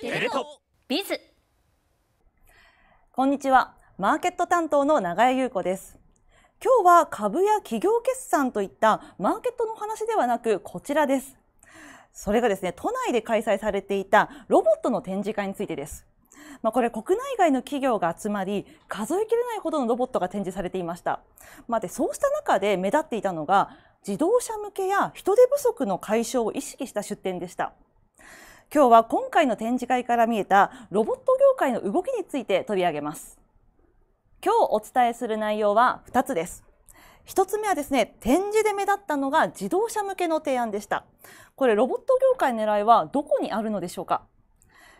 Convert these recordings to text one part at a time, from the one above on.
テレトビズこんにちはマーケット担当の永江優子です今日は株や企業決算といったマーケットの話ではなくこちらですそれがですね都内で開催されていたロボットの展示会についてですまあ、これ国内外の企業が集まり数え切れないほどのロボットが展示されていました、まあ、でそうした中で目立っていたのが自動車向けや人手不足の解消を意識した出展でした今日は今回の展示会から見えたロボット業界の動きについて取り上げます。今日お伝えする内容は2つです。1つ目はですね、展示で目立ったのが自動車向けの提案でした。これロボット業界の狙いはどこにあるのでしょうか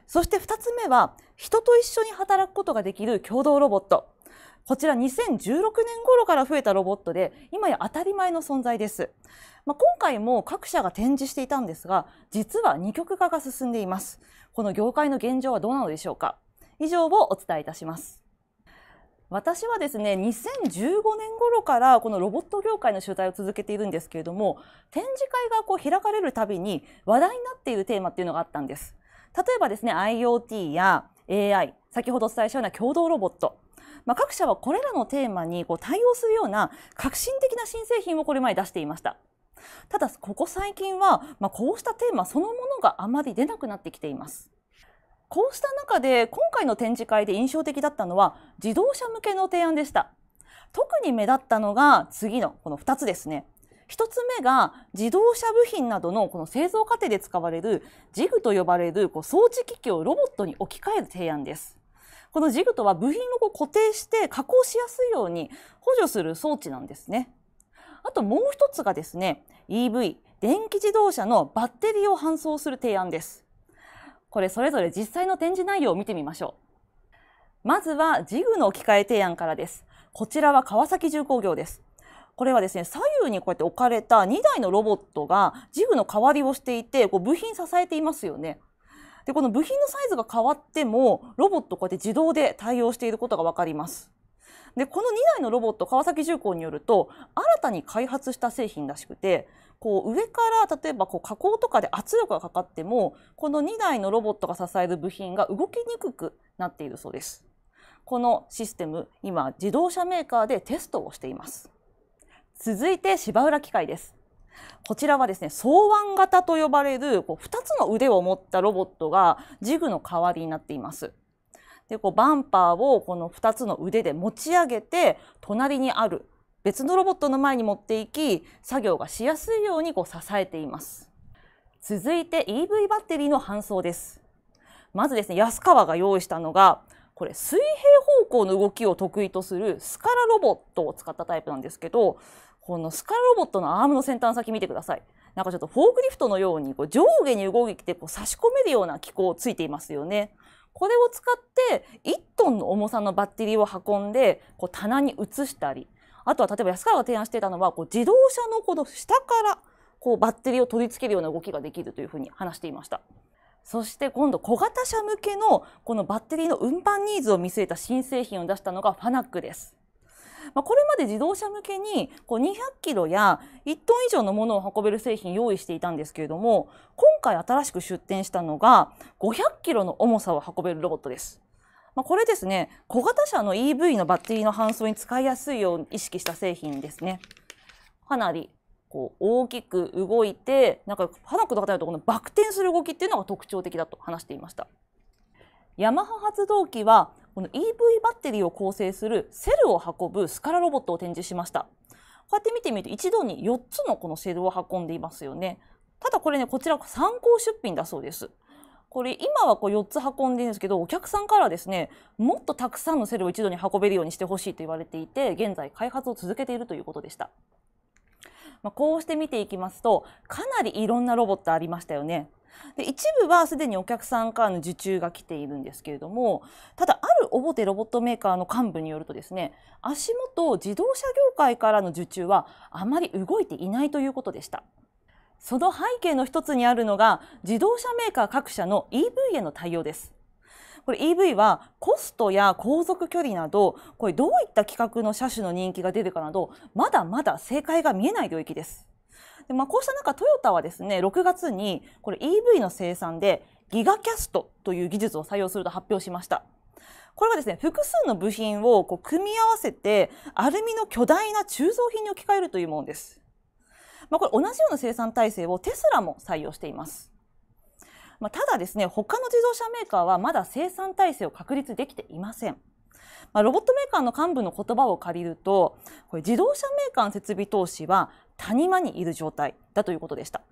そして2つ目は、人と一緒に働くことができる共同ロボット。こちら2016年頃から増えたロボットで今や当たり前の存在です、まあ、今回も各社が展示していたんですが実は二極化が進んでいますこの業界の現状はどうなのでしょうか以上をお伝えいたします私はですね2015年頃からこのロボット業界の取材を続けているんですけれども展示会がこう開かれるたびに話題になっているテーマっていうのがあったんです例えばですね IoT や AI 先ほどお伝えしたような共同ロボットまあ、各社はこれらのテーマにこう対応するような革新的な新製品をこれまで出していました。ただここ最近は、まあ、こうしたテーマそのものがあまり出なくなってきています。こうした中で今回の展示会で印象的だったのは自動車向けの提案でした。特に目立ったのが次のこの2つですね。1つ目が自動車部品などのこの製造過程で使われるジグと呼ばれるこう装置機器をロボットに置き換える提案です。このジグとは部品をこう固定して加工しやすいように補助する装置なんですね。あともう一つがですね EV 電気自動車のバッテリーを搬送する提案です。これそれぞれ実際の展示内容を見てみましょう。まずはジグの置き換え提案からです。こちらは川崎重工業です。これはですね左右にこうやって置かれた2台のロボットがジグの代わりをしていてこう部品支えていますよね。でこの部品のサイズが変わってもロボットこうやって自動で対応していることが分かります。でこの2台のロボット川崎重工によると新たに開発した製品らしくてこう上から例えばこう加工とかで圧力がかかってもこの2台のロボットが支える部品が動きにくくなっているそうです。このシステム今自動車メーカーでテストをしています。続いて芝浦機械です。こちらはですね、双腕型と呼ばれるこう2つの腕を持ったロボットがジグの代わりになっています。でこうバンパーをこの2つの腕で持ち上げて隣にある別のロボットの前に持っていき作業がしやすいようにこう支えています。続いて EV バッテリーの搬送です。まずですね安川が用意したのがこれ水平方向の動きを得意とするスカラロボットを使ったタイプなんですけどこのスカラロボットのアームの先端先見てくださいなんかちょっとフォークリフトのようにこう上下に動いてこう差し込めるような機構ついていますよねこれを使って1トンの重さのバッテリーを運んでこう棚に移したりあとは例えば安川が提案していたのはこう自動車のこの下からこうバッテリーを取り付けるような動きができるというふうに話していました。そして今度小型車向けのこのバッテリーの運搬ニーズを見据えた新製品を出したのがファナックです。まあ、これまで自動車向けにこう200キロや1トン以上のものを運べる製品用意していたんですけれども今回新しく出展したのが500キロの重さを運べるロボットです。まあ、これですね小型車の EV のバッテリーの搬送に使いやすいように意識した製品ですね。かなりこう大きく動いてなんかパドックとかでとこのバク転する動きっていうのが特徴的だと話していましたヤマハ発動機はこの EV バッテリーを構成するセルを運ぶスカラロボットを展示しましたこうやって見てみると一度に4つのこのセルを運んでいますよねただこれねこちら参考出品だそうですこれ今はこう4つ運んでるんですけどお客さんからですねもっとたくさんのセルを一度に運べるようにしてほしいと言われていて現在開発を続けているということでした。まあ、こうして見ていきますとかなりいろんなロボットありましたよね。で一部はすでにお客さんからの受注が来ているんですけれどもただある大手ロボットメーカーの幹部によるとですね足元自動車業界からの受注はあまり動いていないということでした。その背景の一つにあるのが自動車メーカー各社の EV への対応です。これ EV はコストや航続距離などこれどういった規格の車種の人気が出るかなどまだまだ正解が見えない領域です。でまあ、こうした中トヨタはですね6月にこれ EV の生産でギガキャストという技術を採用すると発表しました。これはですね複数の部品をこう組み合わせてアルミの巨大な鋳造品に置き換えるというものです。まあ、これ同じような生産体制をテスラも採用しています。まあ、ただですね他の自動車メーカーはまだ生産体制を確立できていません。まあ、ロボットメーカーの幹部の言葉を借りるとこれ自動車メーカーの設備投資は谷間にいる状態だということでした。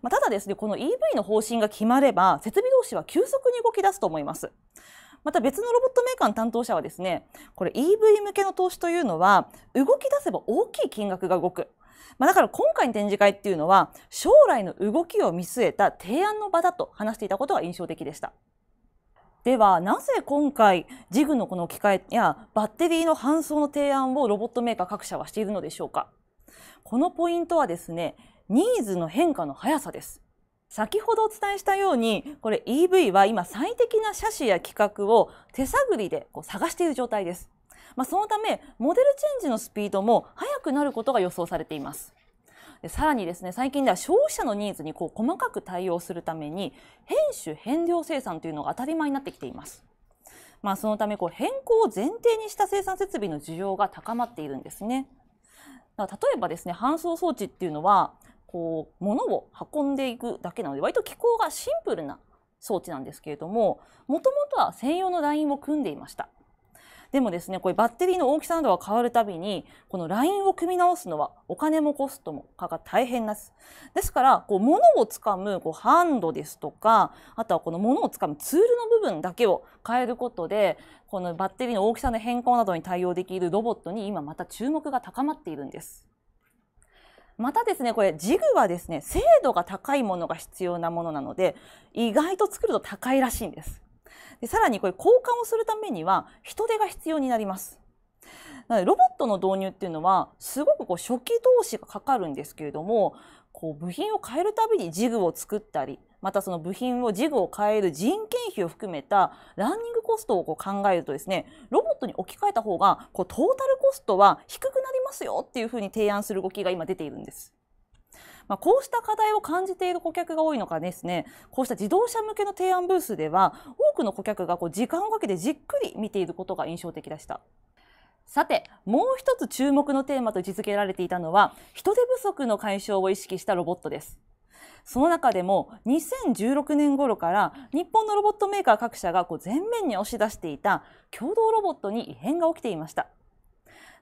まあ、ただですねこの EV の方針が決まれば設備投資は急速に動き出すと思います。また別のロボットメーカーの担当者はですねこれ EV 向けの投資というのは動き出せば大きい金額が動くまあ、だから今回の展示会っていうのは将来の動きを見据えた提案の場だと話していたことが印象的でした。ではなぜ今回ジグのこの機械やバッテリーの搬送の提案をロボットメーカー各社はしているのでしょうかこのポイントはですねニーズの変化の速さです先ほどお伝えしたようにこれ EV は今最適な車種や規格を手探りでこう探している状態ですまあ、そのためモデルチェンジのスピードも速くなることが予想されています。でさらにですね最近では消費者のニーズにこう細かく対応するために変種変量生産というのが当たり前になってきています。まあ、そのためこう変更を前提にした生産設備の需要が高まっているんですね。だか例えばですね搬送装置っていうのはこう物を運んでいくだけなので割と機構がシンプルな装置なんですけれどももともとは専用のラインを組んでいました。でもですね、これバッテリーの大きさなどが変わるたびに、このラインを組み直すのはお金もコストもかか大変です。ですから、こう、物をつかむこうハンドですとか、あとはこの物をつかむツールの部分だけを変えることで、このバッテリーの大きさの変更などに対応できるロボットに今また注目が高まっているんです。またですね、これ、ジグはですね、精度が高いものが必要なものなので、意外と作ると高いらしいんです。でさらにこれ交換をするためには人手が必要になります。なのでロボットの導入っていうのはすごくこう初期投資がかかるんですけれどもこう部品を変えるたびにジグを作ったりまたその部品をジグを変える人件費を含めたランニングコストをこう考えるとですねロボットに置き換えた方がこうトータルコストは低くなりますよっていうふうに提案する動きが今出ているんです。まあ、こうした課題を感じている顧客が多いのかですねこうした自動車向けの提案ブースでは多くの顧客がこう時間をかけてじっくり見ていることが印象的でした。さて、もう一つ注目のテーマと位置づけられていたのは、人手不足の解消を意識したロボットです。その中でも2016年頃から日本のロボットメーカー各社がこう前面に押し出していた共同ロボットに異変が起きていました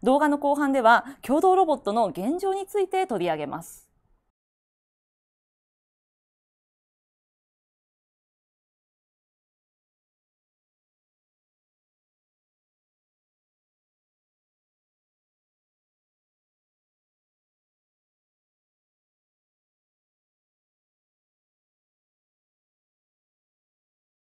動画の後半では共同ロボットの現状について取り上げます